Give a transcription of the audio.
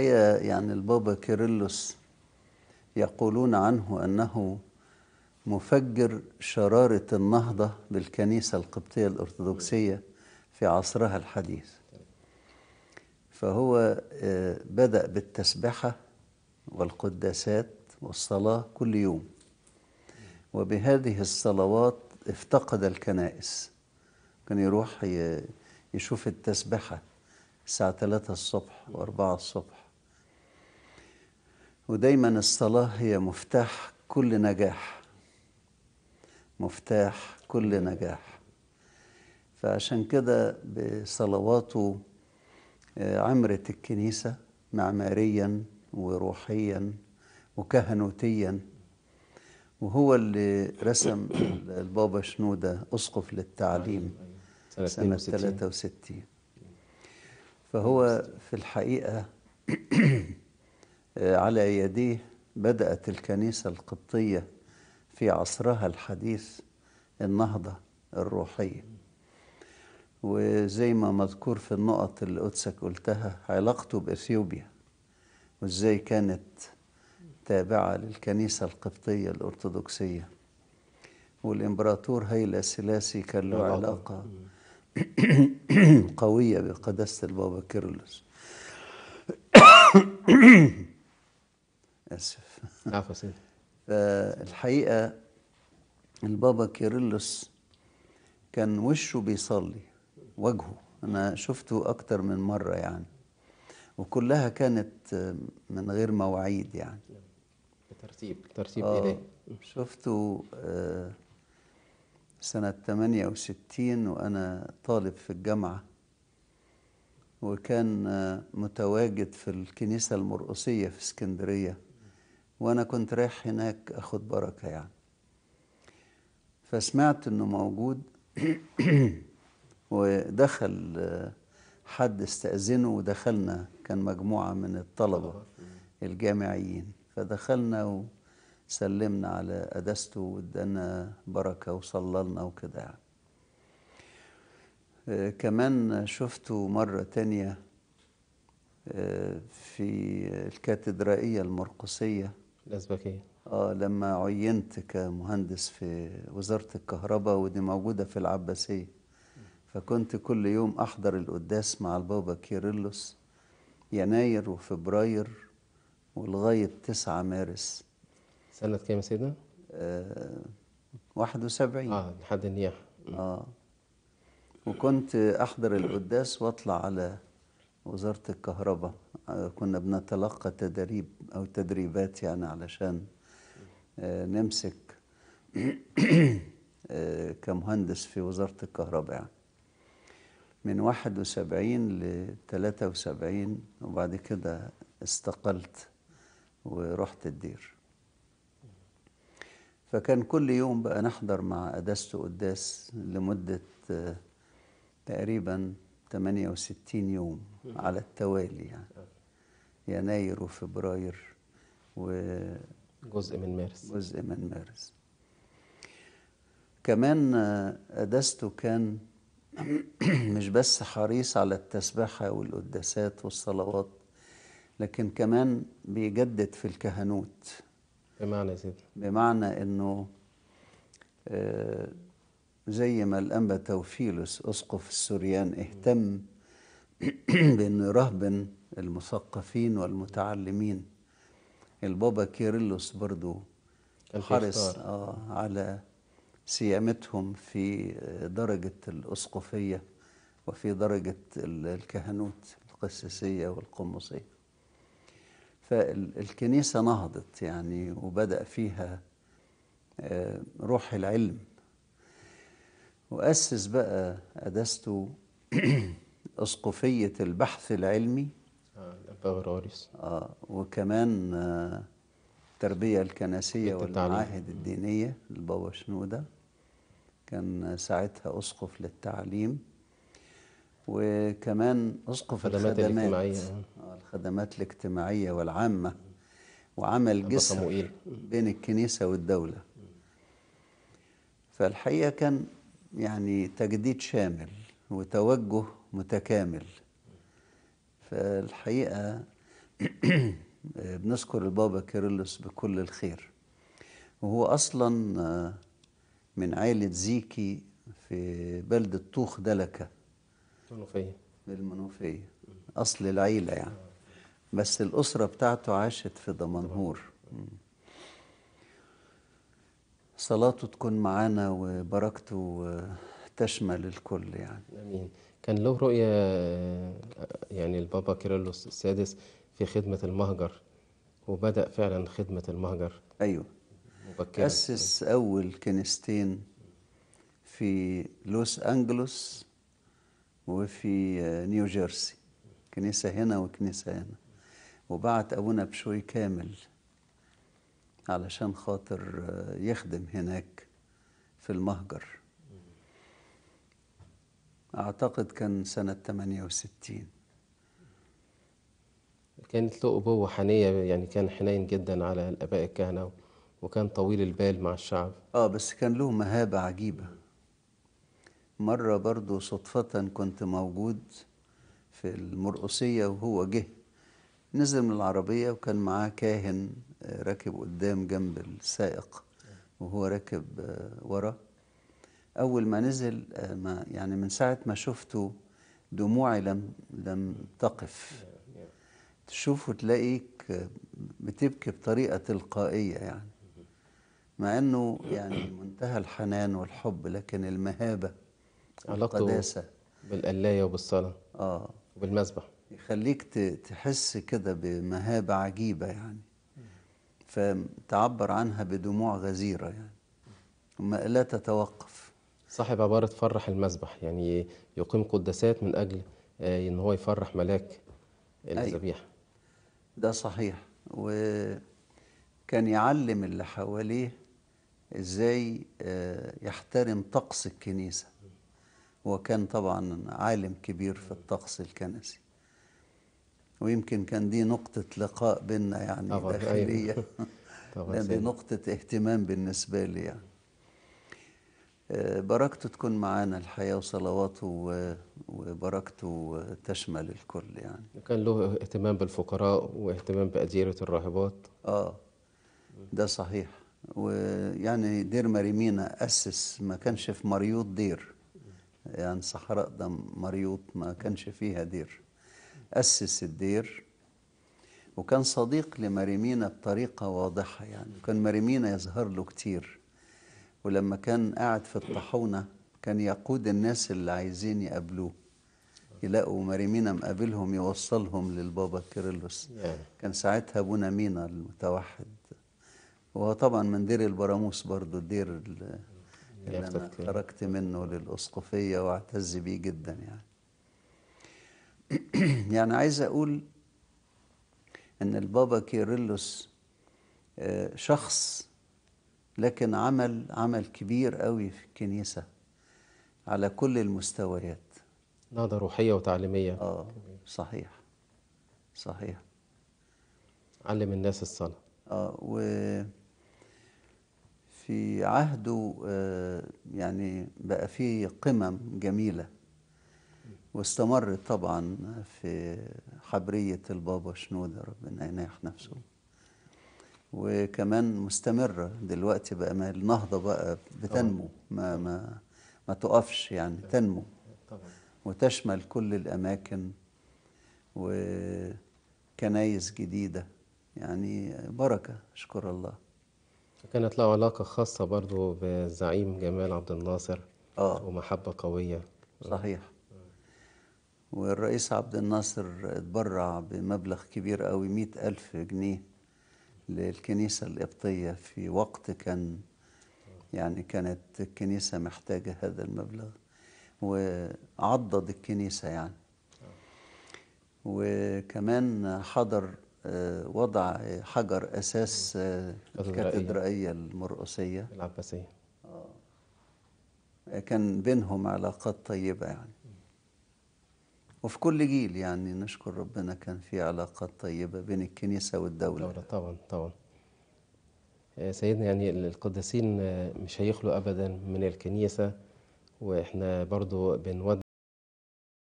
آية يعني البابا كيرلس يقولون عنه أنه مفجر شرارة النهضة للكنيسة القبطية الأرثوذكسية في عصرها الحديث فهو آه، بدأ بالتسبحة والقداسات والصلاة كل يوم وبهذه الصلوات افتقد الكنائس كان يروح يشوف التسبحة الساعة 3 الصبح و4 الصبح ودايما الصلاة هي مفتاح كل نجاح مفتاح كل نجاح فعشان كده بصلواته آه، عمرت الكنيسة معماريا وروحيا وكهنوتيا وهو اللي رسم البابا شنودة أسقف للتعليم سنة 63 فهو في الحقيقة آه، على يديه بدأت الكنيسة القبطية في عصرها الحديث النهضة الروحية وزي ما مذكور في النقط اللي قدسك قلتها علاقته بإثيوبيا وإزاي كانت تابعة للكنيسة القبطية الأرثوذكسية والإمبراطور هيلا سلاسي كان له علاقة قوية بقداسة البابا كيرلس اسف عفوا سيدي فالحقيقه البابا كيرلس كان وشه بيصلي وجهه انا شفته اكتر من مره يعني وكلها كانت من غير مواعيد يعني بترتيب ترتيب آه شفته آه، سنة 68 وأنا طالب في الجامعة وكان آه، متواجد في الكنيسة المرقصية في اسكندرية وانا كنت رايح هناك اخد بركه يعني فسمعت انه موجود ودخل حد استأذنه ودخلنا كان مجموعة من الطلبة الجامعيين فدخلنا وسلمنا على قداسته وادانا بركة وصللنا وكده يعني. كمان شفته مرة تانية آه، في الكاتدرائية المرقسية الأزبكية آه لما عينت كمهندس في وزارة الكهرباء ودي موجودة في العباسية فكنت كل يوم أحضر القداس مع البابا كيرلس يناير وفبراير ولغاية 9 مارس سنة كام يا سيدنا؟ آه 71 اه لحد النياحة اه وكنت أحضر القداس وأطلع على وزارة الكهرباء آه، كنا بنتلقى تدريب أو تدريبات يعني علشان آه، نمسك آه، كمهندس في وزارة الكهرباء يعني من 71 ل 73 وبعد كده استقلت ورحت الدير فكان كل يوم بقى نحضر مع أدسة قداس لمدة تقريباً 68 يوم على التوالي يعني يناير وفبراير و جزء من مارس جزء من مارس كمان قداسته كان مش بس حريص على التسبحة والقداسات والصلوات لكن كمان بيجدد في الكهنوت بمعنى سيدنا بمعنى انه آه زي ما الأنبا توفيلوس أسقف السوريان اهتم بأنه يرهبن المثقفين والمتعلمين البابا كيرلس برضو حرص آه على سيامتهم في درجة الأسقفية وفي درجة الكهنوت القسيسية والقمصية فالكنيسة نهضت يعني وبدأ فيها آه، روح العلم وأسس بقى أدسته أسقفية البحث العلمي البغراريس آه،, آه وكمان آه التربية الكنسية والمعاهد الدينية البابا شنودة كان ساعتها أسقف للتعليم وكمان أسقف الخدمات الاجتماعية آه، الخدمات الاجتماعية والعامة وعمل جسر بين الكنيسة والدولة فالحقيقة كان يعني تجديد شامل وتوجه متكامل فالحقيقة بنذكر البابا كيرلس بكل الخير وهو أصلا من عائلة زيكي في بلدة طوخ دلكة المنوفية المنوفية أصل العيلة يعني بس الأسرة بتاعته عاشت في دمنهور صلاته تكون معانا وبركته تشمل الكل يعني امين كان له رؤيه يعني البابا كيرلس السادس في خدمه المهجر وبدا فعلا خدمه المهجر ايوه مبكرة. اسس اول كنيستين في لوس انجلوس وفي نيو جيرسي كنيسه هنا وكنيسه هنا وبعت ابونا بشوي كامل علشان خاطر آه، يخدم هناك في المهجر أعتقد كان سنة 68 كانت له أبوة حنية يعني كان حنين جدا على الآباء الكهنة وكان طويل البال مع الشعب آه بس كان له مهابة عجيبة مرة برضو صدفة كنت موجود في المرقصيه وهو جه نزل من العربية وكان معاه كاهن راكب قدام جنب السائق وهو راكب آه، ورا أول ما نزل آه، ما يعني من ساعة ما شفته دموعي لم لم تقف تشوفه تلاقيك آه، بتبكي بطريقة تلقائية يعني مع أنه يعني منتهى الحنان والحب لكن المهابة القداسة بالقلاية وبالصلاة آه وبالمسبح يخليك تحس كده بمهابة عجيبة يعني تعبر عنها بدموع غزيرة يعني ما لا تتوقف صاحب عبارة فرح المذبح يعني يقيم قداسات من أجل آه، إن هو يفرح ملاك أيوة. الذبيحة ده صحيح وكان يعلم اللي حواليه إزاي آه، يحترم طقس الكنيسة وكان طبعا عالم كبير في الطقس الكنسي ويمكن كان دي نقطة لقاء بيننا يعني أيوه. طبعا داخلية طبعا دي نقطة اهتمام بالنسبة لي يعني آه، بركته تكون معانا الحياة وصلواته وبركته تشمل الكل يعني كان له اهتمام بالفقراء واهتمام بأديرة الراهبات اه ده صحيح ويعني دير مريمينا أسس ما كانش في مريوط دير يعني صحراء ده مريوط ما كانش فيها دير أسس الدير وكان صديق لمريمينا بطريقة واضحة يعني وكان مريمينا يظهر له كتير ولما كان قاعد في الطاحونة كان يقود الناس اللي عايزين يقابلوه يلاقوا مريمينا مقابلهم يوصلهم للبابا كيرلس كان ساعتها ابونا مينا المتوحد وهو طبعا من دير البراموس برضو الدير اللي انا خرجت منه للاسقفيه واعتز بيه جدا يعني يعني عايز أقول أن البابا كيرلس آه، شخص لكن عمل عمل كبير قوي في الكنيسة على كل المستويات نهضة روحية وتعليمية آه صحيح صحيح علم الناس الصلاة آه و في عهده آه، يعني بقى فيه قمم جميلة واستمرت طبعا في حبرية البابا شنودة ربنا يناح نفسه وكمان مستمرة دلوقتي بقى ما النهضة بقى بتنمو ما ما ما تقفش يعني تنمو وتشمل كل الأماكن وكنايس جديدة يعني بركة أشكر الله كانت له علاقة خاصة برضو بزعيم جمال عبد الناصر آه. ومحبة قوية صحيح والرئيس عبد الناصر اتبرع بمبلغ كبير قوي مئة ألف جنيه للكنيسة القبطية في وقت كان يعني كانت الكنيسة محتاجة هذا المبلغ وعضد الكنيسة يعني وكمان حضر آه، وضع حجر أساس آه، الكاتدرائية المرقسية العباسية آه، كان بينهم علاقات طيبة يعني وفي كل جيل يعني نشكر ربنا كان في علاقات طيبة بين الكنيسة والدولة دولة طبعا طبعا آه، سيدنا يعني القديسين آه، مش هيخلوا أبدا من الكنيسة وإحنا برضو بنود